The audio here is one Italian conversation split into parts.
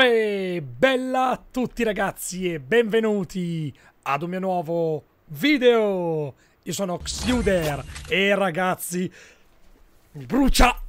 Uè, bella a tutti ragazzi e benvenuti ad un mio nuovo video! Io sono Xyuder e ragazzi, brucia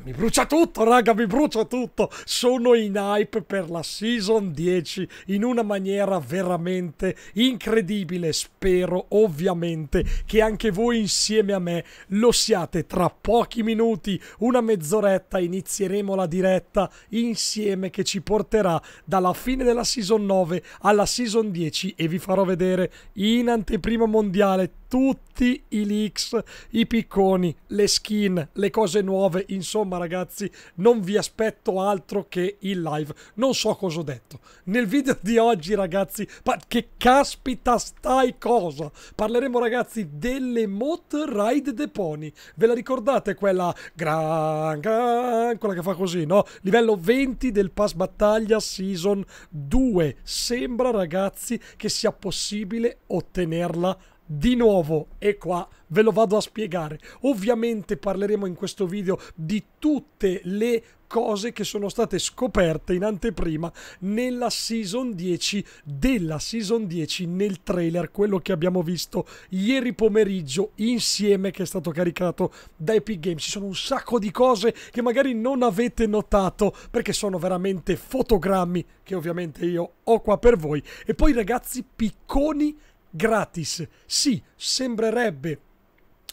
mi brucia tutto, raga, mi brucia tutto. Sono in hype per la Season 10 in una maniera veramente incredibile. Spero ovviamente che anche voi insieme a me lo siate. Tra pochi minuti, una mezz'oretta, inizieremo la diretta insieme che ci porterà dalla fine della Season 9 alla Season 10 e vi farò vedere in anteprima mondiale tutti i leaks, i picconi, le skin, le cose nuove. Insomma, ragazzi, non vi aspetto altro che il live. Non so cosa ho detto. Nel video di oggi, ragazzi, che caspita stai cosa? Parleremo, ragazzi, delle Mot Ride the Pony. Ve la ricordate quella gran, gran, quella che fa così, no? Livello 20 del pass battaglia season 2. Sembra, ragazzi, che sia possibile ottenerla di nuovo e qua ve lo vado a spiegare. Ovviamente parleremo in questo video di tutte le cose che sono state scoperte in anteprima nella season 10 della season 10 nel trailer, quello che abbiamo visto ieri pomeriggio insieme che è stato caricato da Epic Games. Ci sono un sacco di cose che magari non avete notato perché sono veramente fotogrammi che ovviamente io ho qua per voi. E poi ragazzi, picconi gratis. Sì, sembrerebbe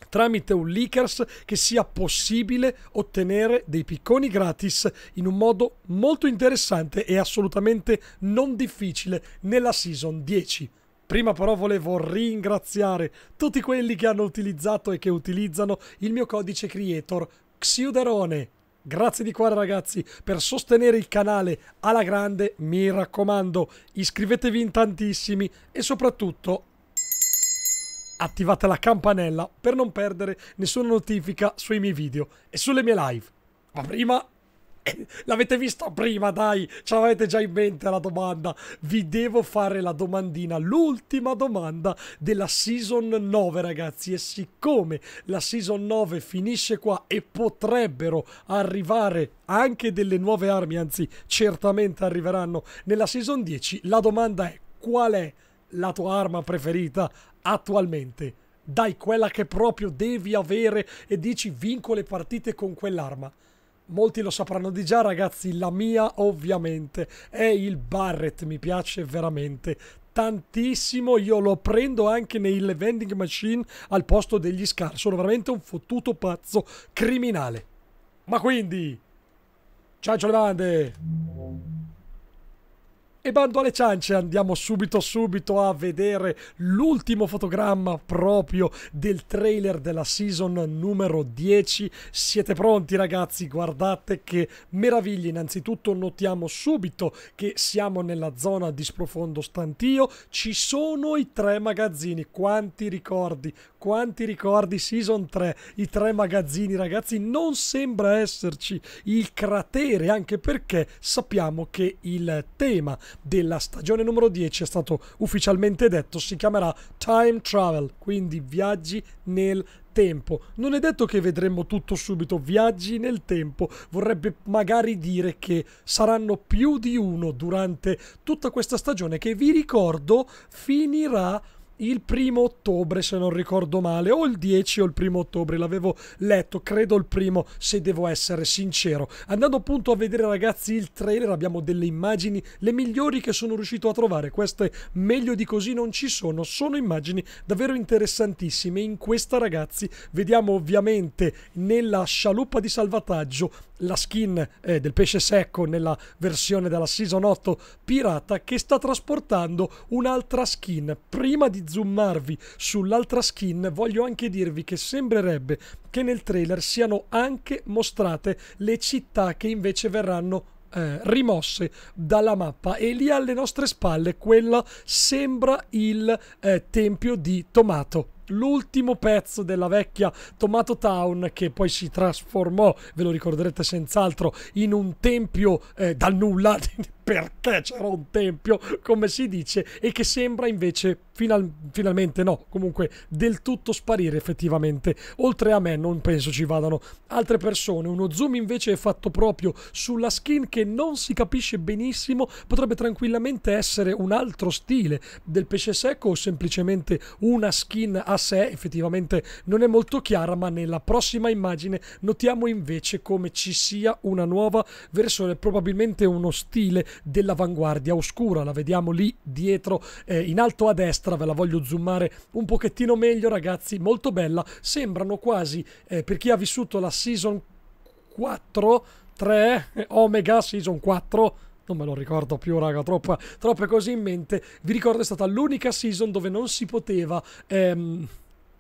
tramite un leakers che sia possibile ottenere dei picconi gratis in un modo molto interessante e assolutamente non difficile nella season 10. Prima però volevo ringraziare tutti quelli che hanno utilizzato e che utilizzano il mio codice creator Xiuderone. Grazie di cuore ragazzi per sostenere il canale alla grande, mi raccomando iscrivetevi in tantissimi e soprattutto attivate la campanella per non perdere nessuna notifica sui miei video e sulle mie live. Ma prima... L'avete visto prima, dai, ce l'avete già in mente la domanda. Vi devo fare la domandina, l'ultima domanda della Season 9, ragazzi. E siccome la Season 9 finisce qua e potrebbero arrivare anche delle nuove armi, anzi certamente arriveranno nella Season 10, la domanda è qual è la tua arma preferita attualmente. Dai, quella che proprio devi avere e dici vinco le partite con quell'arma. Molti lo sapranno di già, ragazzi, la mia ovviamente è il Barrett. mi piace veramente tantissimo, io lo prendo anche nelle vending machine al posto degli scar, sono veramente un fottuto pazzo criminale. Ma quindi, ciao ciao le bande! E bando alle ciance, andiamo subito subito a vedere l'ultimo fotogramma proprio del trailer della season numero 10. Siete pronti ragazzi? Guardate che meraviglia! Innanzitutto notiamo subito che siamo nella zona di sprofondo stantio, ci sono i tre magazzini, quanti ricordi, quanti ricordi season 3, i tre magazzini ragazzi, non sembra esserci il cratere anche perché sappiamo che il tema della stagione numero 10 è stato ufficialmente detto, si chiamerà Time Travel, quindi viaggi nel tempo. Non è detto che vedremo tutto subito, viaggi nel tempo, vorrebbe magari dire che saranno più di uno durante tutta questa stagione che vi ricordo finirà il primo ottobre, se non ricordo male, o il 10 o il primo ottobre, l'avevo letto, credo il primo, se devo essere sincero. Andando appunto a vedere ragazzi il trailer, abbiamo delle immagini, le migliori che sono riuscito a trovare, queste meglio di così non ci sono, sono immagini davvero interessantissime. In questa ragazzi vediamo ovviamente nella scialuppa di salvataggio la skin eh, del pesce secco nella versione della Season 8 pirata che sta trasportando un'altra skin. Prima di zoomarvi sull'altra skin voglio anche dirvi che sembrerebbe che nel trailer siano anche mostrate le città che invece verranno eh, rimosse dalla mappa e lì alle nostre spalle quella sembra il eh, tempio di Tomato l'ultimo pezzo della vecchia Tomato Town che poi si trasformò, ve lo ricorderete senz'altro, in un tempio eh, dal nulla perché c'era un tempio, come si dice, e che sembra invece final finalmente no, comunque del tutto sparire effettivamente. Oltre a me non penso ci vadano altre persone. Uno zoom invece è fatto proprio sulla skin che non si capisce benissimo, potrebbe tranquillamente essere un altro stile del pesce secco o semplicemente una skin a sé, effettivamente non è molto chiara, ma nella prossima immagine notiamo invece come ci sia una nuova versione, probabilmente uno stile dell'avanguardia oscura. La vediamo lì dietro eh, in alto a destra, ve la voglio zoomare un pochettino meglio ragazzi, molto bella, sembrano quasi eh, per chi ha vissuto la season 4, 3, eh, Omega season 4, non me lo ricordo più, raga, troppe, troppe cose in mente. Vi ricordo è stata l'unica season dove non si poteva... Ehm,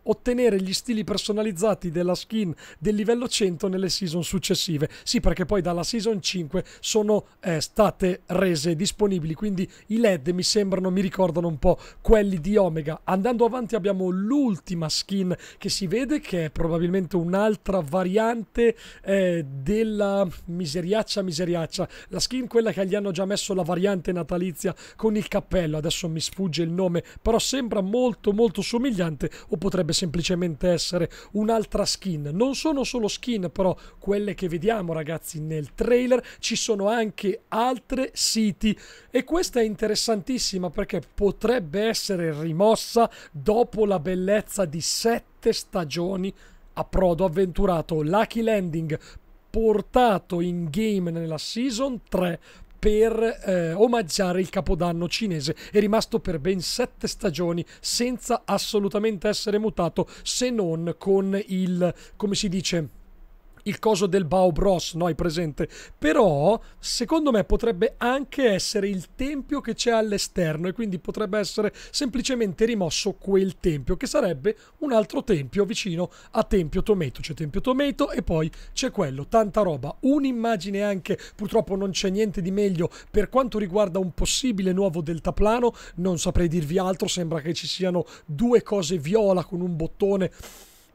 ottenere gli stili personalizzati della skin del livello 100 nelle season successive. Sì, perché poi dalla season 5 sono eh, state rese disponibili, quindi i LED mi sembrano, mi ricordano un po' quelli di Omega. Andando avanti abbiamo l'ultima skin che si vede, che è probabilmente un'altra variante eh, della miseriaccia miseriaccia. La skin quella che gli hanno già messo la variante natalizia con il cappello, adesso mi sfugge il nome, però sembra molto molto somigliante o potrebbe semplicemente essere un'altra skin. Non sono solo skin, però quelle che vediamo ragazzi nel trailer, ci sono anche altre siti e questa è interessantissima perché potrebbe essere rimossa dopo la bellezza di sette stagioni a prodo avventurato Lucky Landing portato in game nella season 3 per eh, omaggiare il capodanno cinese. È rimasto per ben sette stagioni senza assolutamente essere mutato se non con il, come si dice, il coso del Bao Bros, no? Hai presente? Però, secondo me, potrebbe anche essere il tempio che c'è all'esterno e quindi potrebbe essere semplicemente rimosso quel tempio, che sarebbe un altro tempio vicino a Tempio Tometo. C'è Tempio Tometo e poi c'è quello, tanta roba. Un'immagine anche, purtroppo non c'è niente di meglio per quanto riguarda un possibile nuovo deltaplano, non saprei dirvi altro, sembra che ci siano due cose viola con un bottone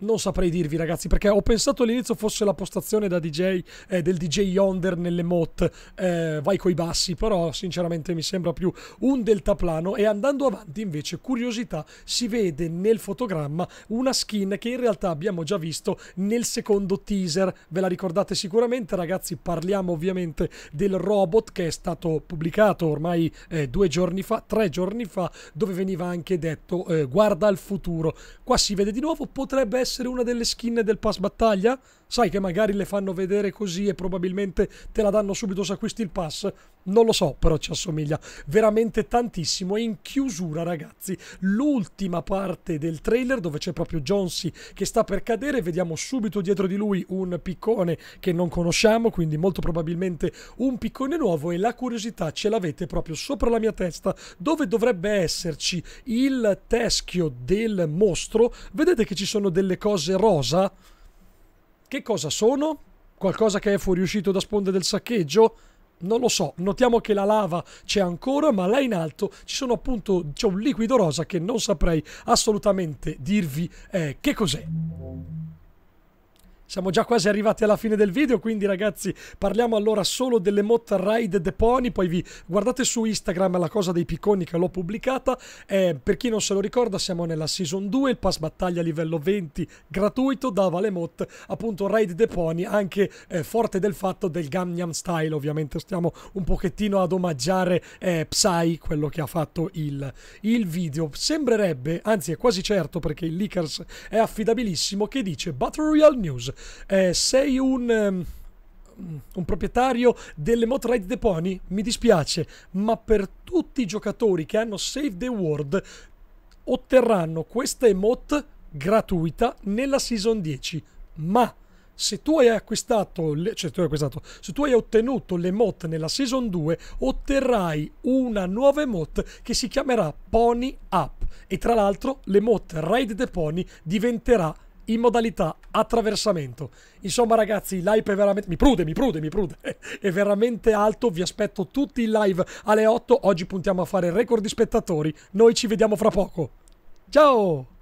non saprei dirvi ragazzi perché ho pensato all'inizio fosse la postazione da DJ eh, del DJ Yonder nelle mot eh, vai coi bassi però sinceramente mi sembra più un deltaplano e andando avanti invece curiosità si vede nel fotogramma una skin che in realtà abbiamo già visto nel secondo teaser ve la ricordate sicuramente ragazzi parliamo ovviamente del robot che è stato pubblicato ormai eh, due giorni fa tre giorni fa dove veniva anche detto eh, guarda al futuro qua si vede di nuovo potrebbe essere essere una delle skin del pass battaglia? sai che magari le fanno vedere così e probabilmente te la danno subito se acquisti il pass. Non lo so, però ci assomiglia veramente tantissimo. E in chiusura, ragazzi, l'ultima parte del trailer dove c'è proprio Jonesy che sta per cadere. Vediamo subito dietro di lui un piccone che non conosciamo, quindi molto probabilmente un piccone nuovo. E la curiosità ce l'avete proprio sopra la mia testa, dove dovrebbe esserci il teschio del mostro. Vedete che ci sono delle cose rosa? Che cosa sono? Qualcosa che è fuoriuscito da sponde del saccheggio? non lo so, notiamo che la lava c'è ancora, ma là in alto ci sono appunto c'è un liquido rosa che non saprei assolutamente dirvi eh, che cos'è. Siamo già quasi arrivati alla fine del video, quindi ragazzi parliamo allora solo delle mod ride the pony, poi vi guardate su Instagram la cosa dei picconi che l'ho pubblicata. Eh, per chi non se lo ricorda siamo nella Season 2, il pass battaglia livello 20 gratuito dava le mod appunto ride the pony, anche eh, forte del fatto del Gangnam Style, ovviamente stiamo un pochettino ad omaggiare eh, Psy, quello che ha fatto il, il video. Sembrerebbe, anzi è quasi certo perché il Lickers è affidabilissimo, che dice Battle Royale News eh, sei un, um, un, proprietario delle Mot Ride the Pony? Mi dispiace, ma per tutti i giocatori che hanno Save the World otterranno questa emote gratuita nella Season 10. Ma se tu hai acquistato, le, cioè tu hai acquistato, se tu hai ottenuto le mod nella season 2, otterrai una nuova emote che si chiamerà Pony Up. E tra l'altro, le mod Ride the Pony diventerà in modalità attraversamento. Insomma, ragazzi, l'hype è veramente. Mi prude, mi prude, mi prude. È veramente alto. Vi aspetto tutti in live alle 8. Oggi puntiamo a fare record di spettatori. Noi ci vediamo fra poco. Ciao!